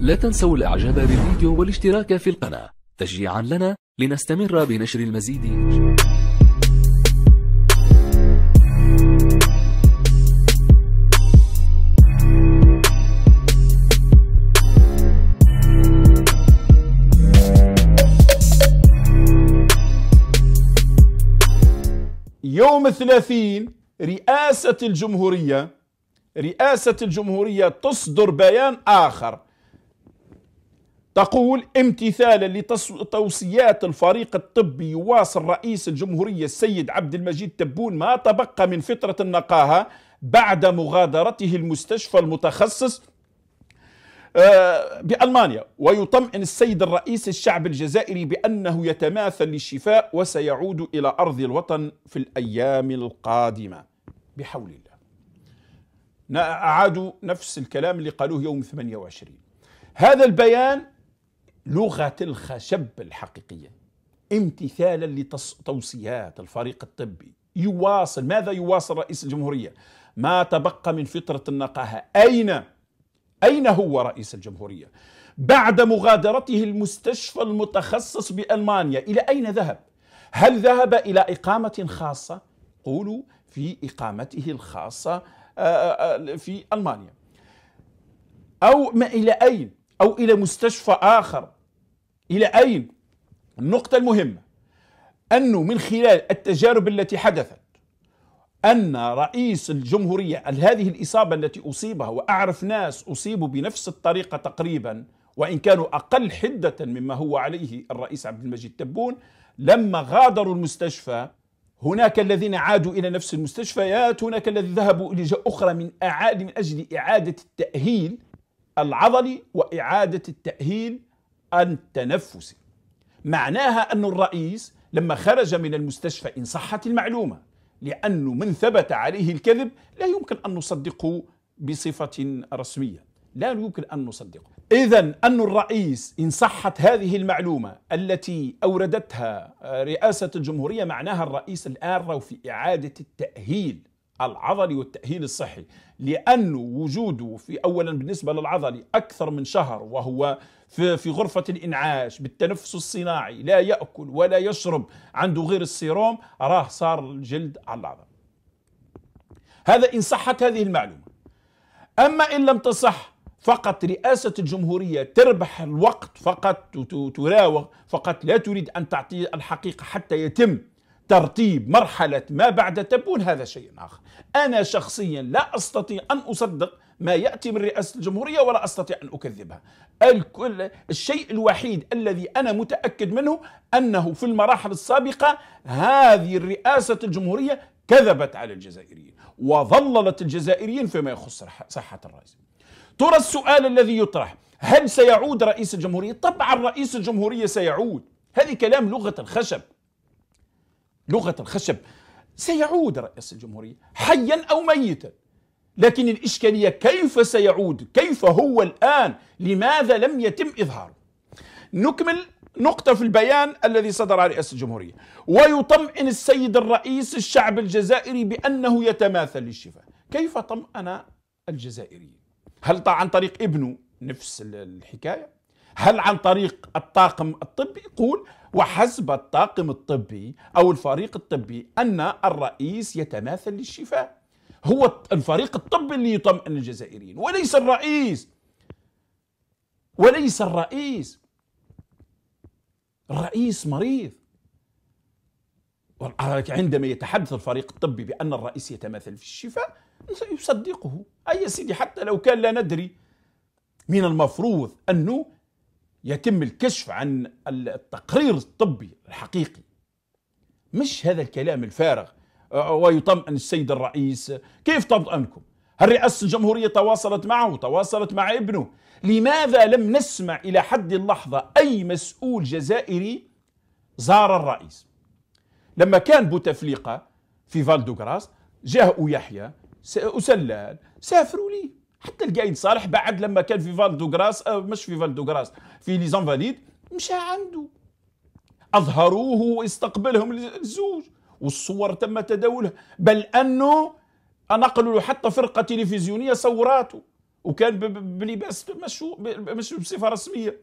لا تنسوا الإعجاب بالفيديو والاشتراك في القناة تشجيعا لنا لنستمر بنشر المزيد يوم الثلاثين رئاسة الجمهورية رئاسة الجمهورية تصدر بيان آخر تقول امتثالا لتوصيات الفريق الطبي يواصل رئيس الجمهورية السيد عبد المجيد تبون ما تبقى من فترة النقاهة بعد مغادرته المستشفى المتخصص آه، بألمانيا ويطمئن السيد الرئيس الشعب الجزائري بأنه يتماثل للشفاء وسيعود إلى أرض الوطن في الأيام القادمة بحول الله أعادوا نفس الكلام اللي قالوه يوم 28 هذا البيان لغة الخشب الحقيقية امتثالا لتوصيات الفريق الطبي يواصل ماذا يواصل رئيس الجمهورية ما تبقى من فترة النقاهة أين أين هو رئيس الجمهورية بعد مغادرته المستشفى المتخصص بألمانيا إلى أين ذهب هل ذهب إلى إقامة خاصة قولوا في إقامته الخاصة آه، آه، آه، في ألمانيا أو ما إلى أين أو إلى مستشفى آخر إلى أين؟ النقطة المهمة أنه من خلال التجارب التي حدثت أن رئيس الجمهورية هذه الإصابة التي أصيبها وأعرف ناس أصيبوا بنفس الطريقة تقريبا وإن كانوا أقل حدة مما هو عليه الرئيس عبد المجيد تبون لما غادروا المستشفى هناك الذين عادوا إلى نفس المستشفيات هناك الذين ذهبوا إلى أخرى من أعاد من أجل إعادة التأهيل العضلي وإعادة التأهيل التنفسي معناها أن الرئيس لما خرج من المستشفى إن صحت المعلومة لأنه من ثبت عليه الكذب لا يمكن أن نصدقه بصفة رسمية لا يمكن أن نصدقه إذا أن الرئيس إن صحت هذه المعلومة التي أوردتها آه، رئاسة الجمهورية معناها الرئيس الآن في إعادة التأهيل العضلي والتأهيل الصحي لأنه وجوده في أولا بالنسبة للعضلي أكثر من شهر وهو في غرفة الإنعاش بالتنفس الصناعي لا يأكل ولا يشرب عنده غير السيروم راه صار الجلد على العظم هذا إن صحت هذه المعلومة أما إن لم تصح فقط رئاسة الجمهورية تربح الوقت فقط وتراوغ فقط لا تريد أن تعطي الحقيقة حتى يتم ترتيب مرحلة ما بعد تبون هذا شيء آخر أنا شخصيا لا أستطيع أن أصدق ما يأتي من رئاسة الجمهورية ولا أستطيع أن أكذبها الكل الشيء الوحيد الذي أنا متأكد منه أنه في المراحل السابقة هذه الرئاسة الجمهورية كذبت على الجزائريين وظللت الجزائريين فيما يخص صحة الرئيس ترى السؤال الذي يطرح هل سيعود رئيس الجمهورية؟ طبعا رئيس الجمهورية سيعود هذه كلام لغة الخشب لغة الخشب سيعود رئيس الجمهورية حيا أو ميتا لكن الإشكالية كيف سيعود كيف هو الآن لماذا لم يتم إظهاره نكمل نقطة في البيان الذي صدر على رئاسة الجمهورية ويطمئن السيد الرئيس الشعب الجزائري بأنه يتماثل للشفاء كيف طمأن الجزائريين هل عن طريق ابنه نفس الحكاية هل عن طريق الطاقم الطبي يقول وحسب الطاقم الطبي أو الفريق الطبي أن الرئيس يتماثل للشفاء هو الفريق الطبي اللي يطمئن الجزائريين وليس الرئيس وليس الرئيس الرئيس مريض عندما يتحدث الفريق الطبي بأن الرئيس يتماثل في الشفاء يصدقه أي سيدي حتى لو كان لا ندري من المفروض أنه يتم الكشف عن التقرير الطبي الحقيقي مش هذا الكلام الفارغ ويطمئن السيد الرئيس كيف تطمئنكم هل رئاسة الجمهورية تواصلت معه تواصلت مع ابنه لماذا لم نسمع إلى حد اللحظة أي مسؤول جزائري زار الرئيس لما كان بوتفليقة في فالدوغراس جاءوا يحيى أسلال سافروا لي حتى القايد صالح بعد لما كان في فالدوغراس آه، مش في فالدوغراس في لي فاليد مشى عنده اظهروه واستقبلهم الزوج والصور تم تداولها بل انه نقلوا له حتى فرقه تلفزيونيه صوراته وكان بلباس مش بصفه رسميه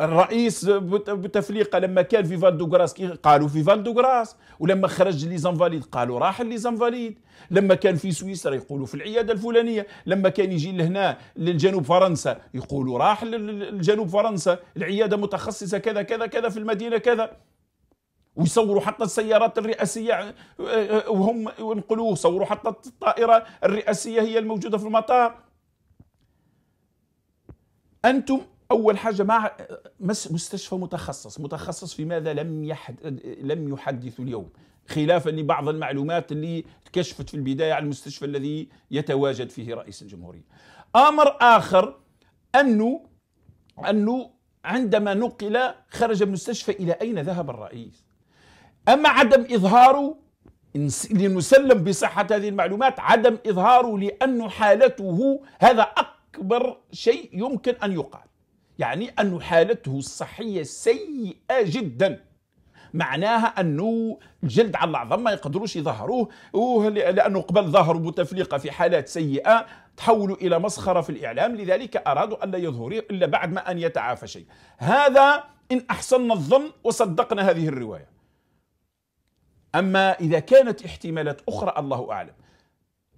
الرئيس بوتفليقه لما كان في فالدوغراس قالوا في فالدوغراس ولما خرج لي زنفاليد قالوا راح لي زنفاليد لما كان في سويسرا يقولوا في العياده الفلانيه لما كان يجي لهنا للجنوب فرنسا يقولوا راح للجنوب فرنسا العياده متخصصه كذا كذا كذا في المدينه كذا ويصوروا حتى السيارات الرئاسية آه، آه، وهم ينقلوه صوروا حتى الطائرة الرئاسية هي الموجودة في المطار أنتم اول حاجه مع مستشفى متخصص متخصص في ماذا لم يحد لم يحدث اليوم خلافا لبعض المعلومات اللي كشفت في البدايه عن المستشفى الذي يتواجد فيه رئيس الجمهوريه امر اخر انه انه عندما نقل خرج المستشفى الى اين ذهب الرئيس اما عدم اظهاره لنسلم بصحه هذه المعلومات عدم اظهاره لانه حالته هذا اكبر شيء يمكن ان يقال يعني أن حالته الصحية سيئة جدا معناها أنه الجلد على العظم ما يقدروش يظهروه لأنه قبل ظهروا بوتفليقة في حالات سيئة تحولوا إلى مسخرة في الإعلام لذلك أرادوا أن لا يظهروا إلا بعد ما أن يتعافى شيء هذا إن أحسننا الظن وصدقنا هذه الرواية أما إذا كانت احتمالات أخرى الله أعلم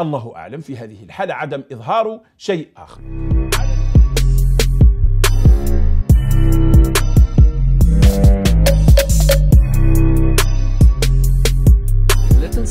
الله أعلم في هذه الحالة عدم إظهار شيء آخر